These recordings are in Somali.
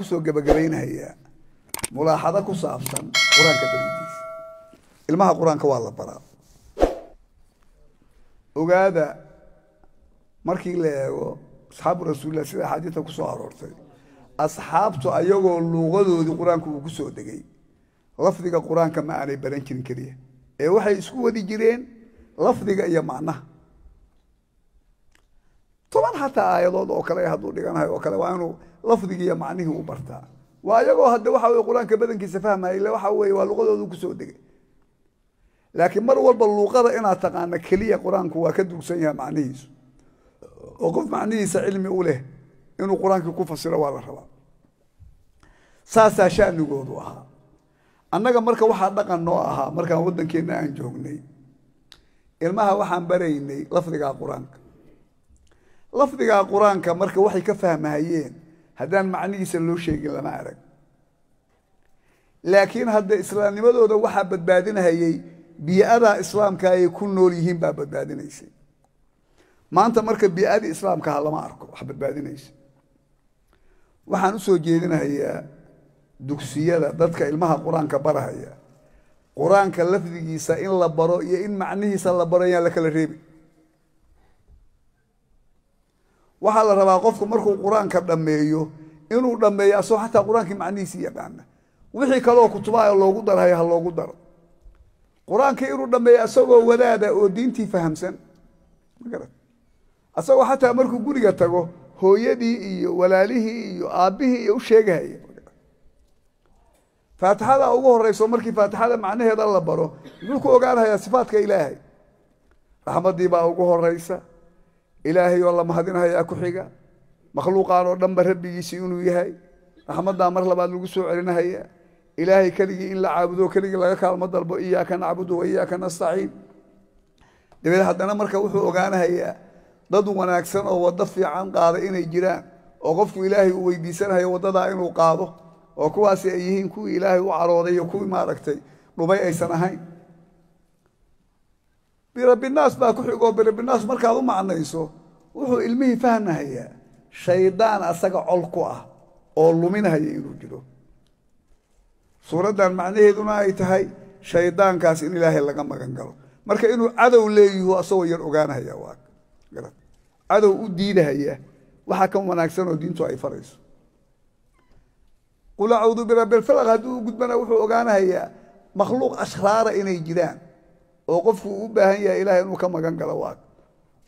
kusoo gebagabaynayaa mulaaxado ku saabsan qur-aanka beridiisa ilmaha qur-aanka waa la baraa ogaada markii la eego asxaabu rasuulilah sida axaadiista ku soo aroortay asxaabtu ayagoo luuqadoodii qur-aanku uu ku soo degay lafdiga qur-aanka ma aanay baran jirin keliya ee waxay isku wadi jireen lafdiga iyo macnaha toban xataa aayadood oo kale hadduu dhiganahay oo kale waa inuu lafdigii iyo macnihii u bartaa waa iyagoo hadde waxa wey qur-aanka badankiisa fahmaya ila waxa weye waa luqadoodu kusoo degay laakiin mar walba luuqada inaad taqaano keliya qur-aanku waa ka dugsan yahay macnihiisu oo qof macnihiisa cilmi u leh inuu qur-aankii ku fasiro waa la rabaa saasaa shanigoodu ahaa annaga marka waxaa dhaqan noo ahaa markaan waddankeenna aan joognay ilmaha waxaan baraynay lafdigaa qur-aanka lafdigaa qur-aanka marka waxay ka fahmahayeen haddaan macnihiisa loo sheegin lama arag laakiin hadda islaamnimadooda waxaa badbaadinahayay biicadaa islaamka ayay ku nool yihiin baa badbaadinaysay maanta marka biicadii islaamkaha lama arko wax badbaadinaysa waxaan u soo jeedinahayaa dugsiyada dadka ilmaha qur-aanka barahaya qur-aanka lafdigiisa in la baro iyo in macnihiisa la baro ayaan la kala reebin waxaa la rabaa qofku markuu qur-aanka dhammeeyo inuu dhammeeyo asoo xataa qur-aankii macnihiisii yaqaana wixii kaloo kutubaha loogu darhaya ha loogu daro qur-aankii inuu dhammeeyo asagoo wadaada oo diintii fahamsan magarad asagoo xataa markuu guriga tago hooyadii iyo walaalihii iyo aabbihii iyo u sheegahaya faatixada ugu horeyso markii faatixada macnaheeda la baro muxuu ku ogaanayaa sifaatka ilaahay raxmaddii baa ugu horeysa ilaahay oo la mahadinahayaa ku xiga makhluuqaan oo dhanba rabbigiisii inuu yahay raxmaddaa mar labaad lagu soo celinahaya ilaahay keligii in la caabudo keligii laga kaalmo dalbo iyaaka nacbudu wa iyaaka nastaciin dabeed haddana marka wuxuu ogaanahayaa dad wanaagsan oo waddo fiican qaaday inay jiraan oo qofku ilaahay uu weydiisanayo waddadaa inuu qaado oo kuwaasi ay yihiin kuwii ilaahay u carooday iyo kuwii maaragtay dhubay aysan ahayn birabbinaas baa ku xigoo birabbinaas markaad u macnayso wuxuu ilmihii fahmahayaa shaydaan asaga col ku ah oo luminahaya inuu jiro suuraddan macnaheeduna ay tahay shaydaankaas in ilaahay laga magan galo marka inuu cadow leeyihu asagoo yar ogaanahaya waa garad cadow u diidahaya waxaa kan wanaagsanoo diintu ay farayso qul acuudu birabbi falaq hadduu u gudbana wuxuu ogaanahayaa makhluuq ashraara inay jiraan oo qofku u baahan yahay ilahay inuu ka magan galo waag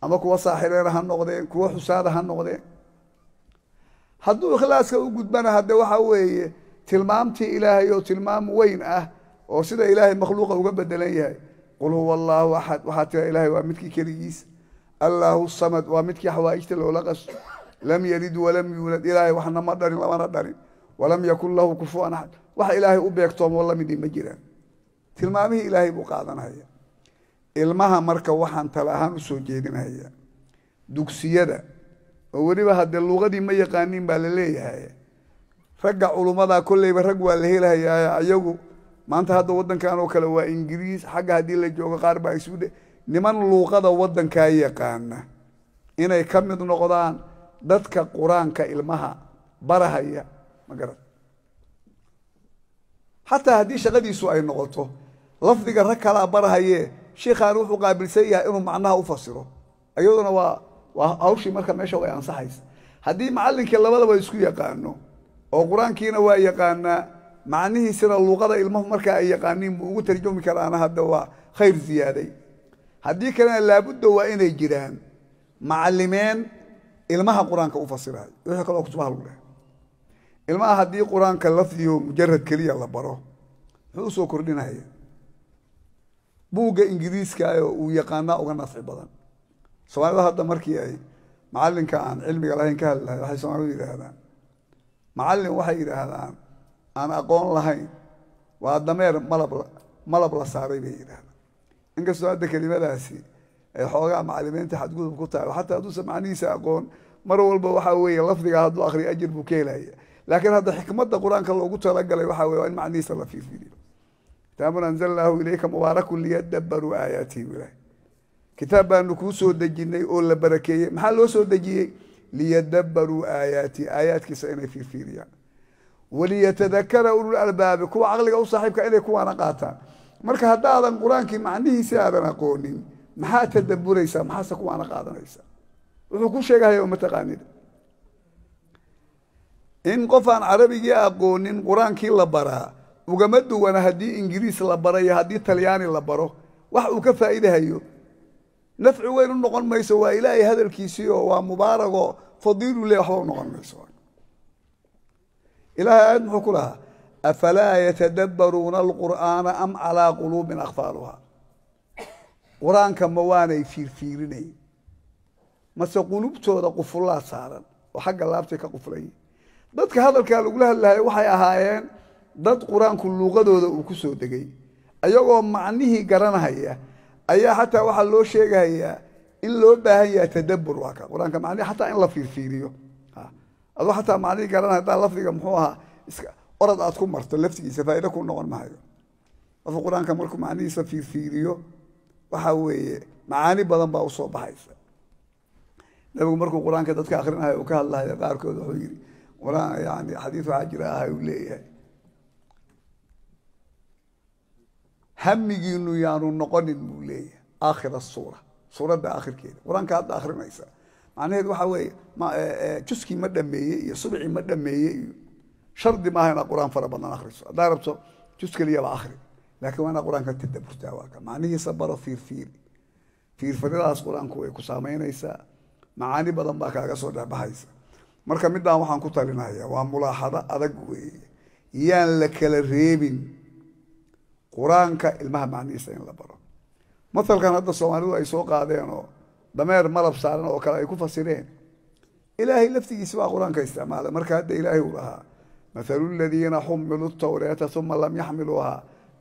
ama kuwa saaxireena ha noqdeen kuwa xusaada ha noqdeen hadduu ikhlaaska u gudbana hadde waxa weeye tilmaamtii ilaahay oo tilmaam weyn ah oo sida ilaahay makhluuqa uga bedelan yahay qul huwa allaahu axad waxaa tira ilaahay waa midkii keligiis allaahu samad waa midkii xawaa'ijta loola qasto lam yalid walam yuulad ilaahay waxna ma dharin lamana dharin walam yakun lahu kufuwan axad wax ilaahay u beegtoomoo lamidi ma jiraan tilmaamihii ilaahay buu qaadanaya ilmaha marka waxaan tala ahaan usoo jeedinaya dugsiyada oo weliba haddee luuqadii ma yaqaaniin baa la leeyahay ragga culummadaa kolleyba rag waa la helhayaa ayagu maanta hadda waddankan oo kale waa ingiriis xagga haddii la joogo qaar baa isude niman luuqada waddankaa yaqaana inay ka mid noqdaan dadka qur-aanka ilmaha barahaya magarad xataa haddii shaqadiisu ay noqoto lafdiga rag kalaa barahayee sheikhaan wuxuu qaabilsan yahay inuu macnaha u fasiro iyaduna waa waa hawshii marka meesha way ansaxaysa haddii macallinkii labadaba isku yaqaano oo qur-aankiina waa yaqaanaa macnihiisina luqada ilmahu marka ay yaqaaniin buu ugu tarjumi karaana hadda waa khayr ziyaaday haddii kalena laabudda waa inay jiraan macalimeen ilmaha qur-aanka u fasiraayo wixii kaloo kutubaha lagu lehay ilmaha haddii qur-aanka lafdiyo mujarad keliya la baro muxuu usoo soo kordhinaya buugga ingiriiska oo uu yaqaanaa uga nafci badan soomaalida hadda markii ay macalinka aan cilmiga lahayn ka hadli lahayd waxay soomaalidu yidhaahdaan macalin waxay yidhaahdaan aan aqoon lahayn waa dameer malab malab la saaray bay yidhahdaan inkastoo hadda kelimadaasi ay xoogaa macalimiinta xadgudub ku tahay xataa hadduusan macnihiisa aqoon mar walba waxaa weeye lafdiga hadduu akriyo ajir buu ka helaya laakiin hadda xikmadda qur-aanka loogu talagalay waxaa weye waa in macnihiisa la fiirfiiriyo kitaabun anzalnaahu ilayka mubaarakun liyadabbaruu aayaatihi ilaah kitaab baanu kuu soo dejinay oo la barakeeyey maxaa loo soo dejiyey liyadabbaruu aayaatihi aayaadkiisa inay fiirfiiriyaan waliyatadakara ulul albaabi kuwa caqliga u saaxiibka inay kuwaana qaataan marka haddaadan qur-aankii macnihiisi aadan aqoonin maxaa tadabburaysaa maxaase kuwaana qaadanaysaa wuxuu ku sheegahaya uma taqaanida in qof aan carabigii aqoonin qur-aankii la baraa ugama duwana haddii ingiriis la baro iyo haddii talyaani la baro wax uu ka faaidahayo nafci weyn u noqon mayso waa ilaahay hadalkiisiio waa mubaaragoo fadiilu leh waxba u noqon mayso ilaahay aayad muxuu ku lahaa afalaa yatadabbaruuna alqur'aana am calaa quluubin akfaaluha qur-aanka ma waanay fiirfiirinayn mase qulubtooda qufullaa saaran oo xagga laabtay ka quflayiin dadka hadalkaa lagula hadlahay waxay ahaayeen dad qur-aanku luuqadooda uu ku soo degay ayagoo macnihii garanahaya ayaa xataa waxaa loo sheegahayaa in loo baahan yaha tadabur waa ka qur-aanka macnihi xataa in la fiirfiiriyo adoo xataa macnihii garanaya hadaa lafdiga muxuu ahaa orad aad ku marto laftigiisa faa'ido ku noqon mahayo qofka qur-aanka markuu macnihiisa fiirfiiriyo waxaa weeye macaani badan baa u baxaysa nabigu markuu qur-aanka dadka akhrinayo uu ka hadlahayo qaarkood wuxuu yidhi qur-aan yani xadiis waxaa jira ahay uu leeyahay hamigiinu yaanu noqonin buu leeyahy aakhira suura suuradda aakhirkeeda qur-aanka hadda akhrinaysa macnaheed waxa weeye e, e, juskii ma dhameeye iyo subcii ma dhameeye iyo shardi maaha inaad qur-aan fara badan akhriso haddaa rabto jus keliyaba akhri laakiin waa inaad qur-aanka tadaburtaa waaka macnihiisa baro fiirfiiri fiirfiridaas qur-aanku way ku saamaynaysaa macaani badan baa kaaga soo dhexbaxaysa marka midaan waxaan ku talinaya waa mulaaxado adag weeye yaan la kala reebin qur-aanka ilmaha macnihiisa in la baro maalkan hadda soomaalidu ay soo qaadeenoo oo malab saaran oo kale ay ku fasireen ilaahay laftigiisa baa qur-aanka isticmaalay marka hadda ilaahay uu lahaa mathalu ladiina xumiluu tawreeta uma lam yaxmiluuha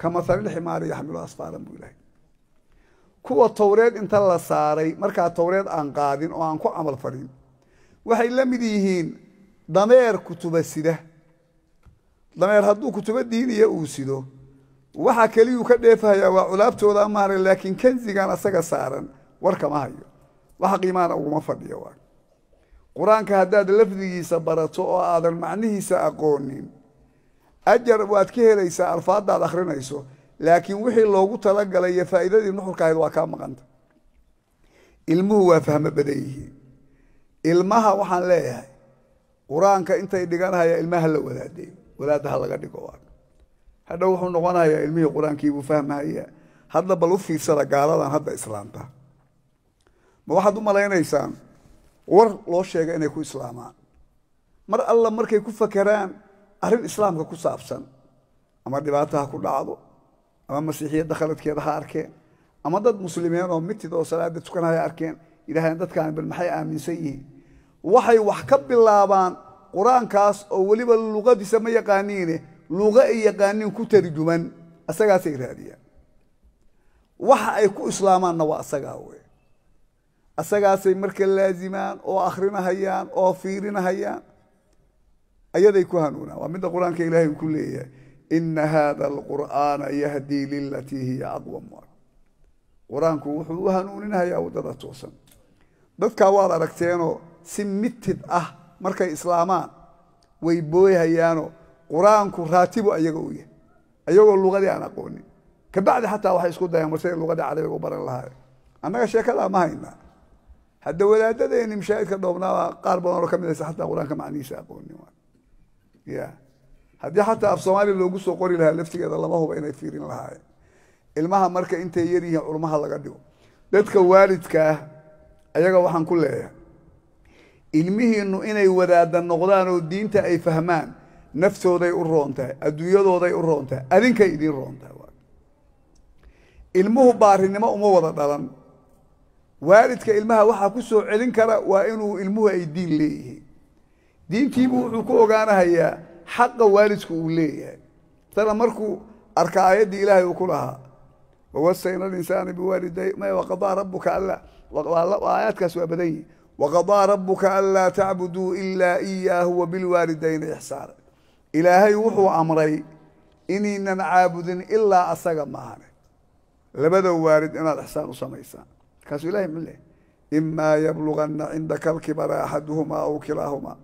ka matalilximaari yaxmilu asfaaran buu ilahay kuwa tawreed inta la saaray markaa tawreed aan qaadin oo aan ku camal farin waxay la mid yihiin dameer kutuba sida dameer hadduu kutubo diiniya uu sido waxaa keliyuu ka dheefahayaa waa culaabtooda amahare laakiin kanzigan asaga saaran warkama hayo waxa qiimaana uguma fadhiyo waa qur-aanka haddaad lafdigiisa barato oo aadan macnihiisa aqoonin ajar waad ka helaysaa alfaadaad akhrinayso laakiin wixii loogu talagalay iyo faa'iidadii nuxurka ahayd waa kaa maqanta ilmuhu waa fahmo badan yihiin ilmaha waxaan leeyahay qur-aanka intay dhiganayaa ilmaha la wadaadey wadaadda ha laga dhigo waa hadhow wuxuu noqonayaa ilmihii qur-aankii buu fahmahaya hadda bal u fiirsada gaaladan hadda islaamta ma waxaad u malaynaysaan war loo sheega inay ku islaamaan mar alla markay ku fakaraan arrin islaamka ku saabsan ama dhibaato ha ku dhacdo ama masiixiyadda khaladkeeda ha arkeen ama dad muslimiin oo mitid oo salaada tukanahaya arkeen yidhahdeen dadkaani bal maxay aaminsan yihiin waxay wax ka bilaabaan qur-aankaas oo weliba luqadiisa ma yaqaaniine eh luqo ay yaqaaniin ku tarjuman asagaasay raadiyaan waxa ay ku islaamaanna waa asagaa wey asagaasay marka laazimaan oo akhrinahayaan oo fiirinahayaan ayaday ku hanuunaan waa midda qur-aanka ilaahay uu ku leeyahay ina haada alqur'aana yahdii lilatii hiya aqwam qur-aanku wuxuu u hanuuninahayaa waddada toosan dadkaa waad aragteenoo si mitid ah markay islaamaan way booyhayaanoo qur-aanku raatibu ayaga uu yahay ayagoo lugadii aan aqoonin kabacdi xataa waxay isku dayaan warse lugadii carabiga u baran lahaay annaga sheekadaa ma haynaa hadda wadaadadeeni mashaahidka dhoobnaa qaar badanoo ka midaysa xataa qur-aanka macnihiisa aqoonin ya haddii xataa af soomaaliya loogu soo qori lahaa laftigeeda lama huba inay fiirin lahaayeen ilmaha marka intay yar yihiin culmaha laga dhigo dadka waalidkaah ayaga waxaan ku leeyahay ilmihiinnu inay wadaada noqdaan oo diinta ay fahmaan naftooday u roontaa adduunyadooday u roontaa adinkay idiin roontaa ilmuhu baarinimo uma wada dhalan waalidka ilmaha waxaa ku soo celin kara waa inuu ilmuhu ay diin leeyihiin diintiibuu wuxuu ku ogaanahayaa xaqa waalidku uu leeyahay tana markuu arka aayaddii ilaahay uu ku lahaa wawasayna alinsaana biwaaliday waqadaa rabuka alla aayaadkaas waa badan yihin waqadaa rabuka anlaa tacbuduu ilaa iyaahu wabilwaalidayni ixsaana ilaahay wuxuu amray inaynan caabudin ilaa asaga maahane labada waarid inaad ixsaan u samaysaan markaasuu ilahay muxuu lehay imaa yabluganna cindaka alkibara axaduhumaa aw kilaahumaa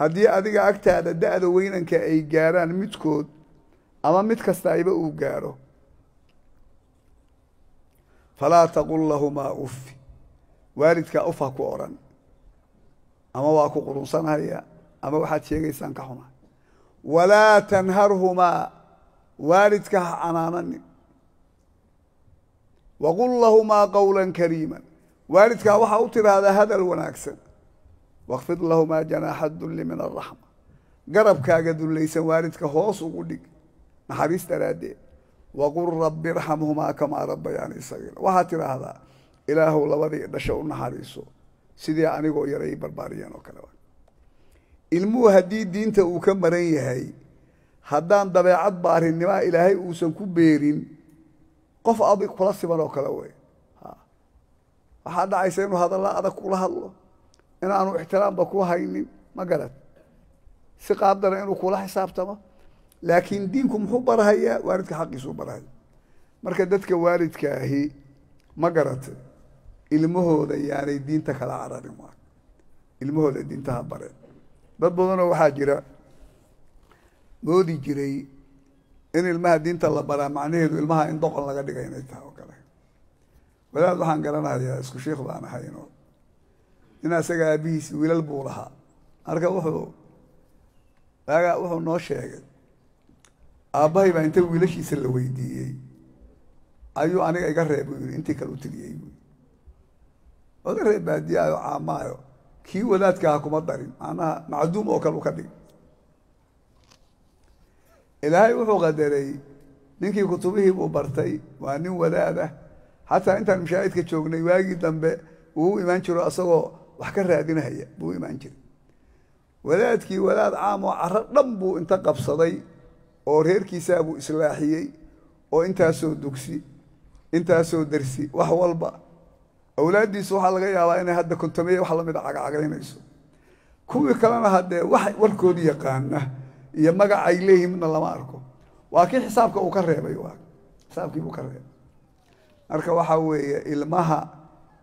haddii adiga agtaada da-da weynanka ay gaaraan midkood ama mid kasta ayba uu gaaro falaa taqul lahumaa ufi waalidka uf ku odhan ama waa ku qurunsanaaya ama waxaad sheegaysaan ka xuma walaa tanharhumaa waalidka ha canaananin waqul lahumaa qowlan kariima waalidkaa waxaa u tidhaahdaa hadal wanaagsan waqfid lahumaa janaaxa dulli min araxma garabkaaga dullaysan waalidka hoos ugu dhig naxariis daraaddee waqul rabbi irxamhumaa kamaa rabbayaani sagiira waxaa tidhaahdaa ilaahuw labadii dhasho u naxariiso sidii anigoo yaray barbaariyeen oo kale ilmuhu haddii diinta uu ka maran yahay haddaan dabeecad baarinnimoa ah ilaahay uusan ku beerin qof adig kula siman oo kale wey waxaa dhacaysa inuu hadalla adag kula hadlo inaanu ixtiraamba ku haynin ma garad si qaabdana inuu kula xisaabtamo laakiin diinku muxuu barhayaa waalidka xaqiisuu barhaya marka dadka waalidkaahi ma garata ilmahooda yaanay diinta kala cararin ilmahooda diintaha bareen dad badanoo waxaa jira moodi jiray in ilmaha diinta la baraa macnaheedu ilmaha in doqon laga dhigay inay tahay oo kale walaad waxaan garanayaa isku shiikh baan ahayno nin asaga aabihiis wiilal buu lahaa marka wuxuu aga wuxuu noo sheegay aabbahay baa inta wiilashiisa la weydiiyey ayuu aniga iga reeb buu yii intii kale u tiriyey buu iga reeb baadiyayo caamaayo kii wadaadkaha ah kuma darin macnaha macduum oo kale ka dhig ilaahay wuxuu qadaray ninkii kutubihii buu bartay waa nin wadaad ah xataa intaan mashaahidka joognay waagii dambe wuu imaan jiro asagoo wax ka raadinahaya buu imaan jiray wadaadkii wadaad caam oo caro dhan buu inta qabsaday oo reerkiisaa buu islaaxiyey oo intaasoo dugsi intaasoo dersi wax walba awlaaddiisu waxaa laga yaabaa inay hadda kontomeeye wax lamid a cagacagaynayso kuwii kalena haddee wax warkoodu yaqaana iyo magac ay leeyihiin lama arko waa kii xisaabka uu ka reebay waa xisaabkiibuu ka reebay marka waxa weeye ilmaha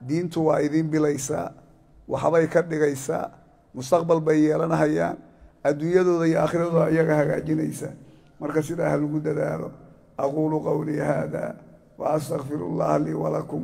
diintu waa idin bilaysaa waxbay ka dhigaysaa mustaqbal bay yeelanahayaan adduunyadooda iyo aakhiradooda iyaga hagaajinaysaa marka sidaa ha lagu dadaalo aquulu qowlii haada wa astaqfiru allaha lii walakum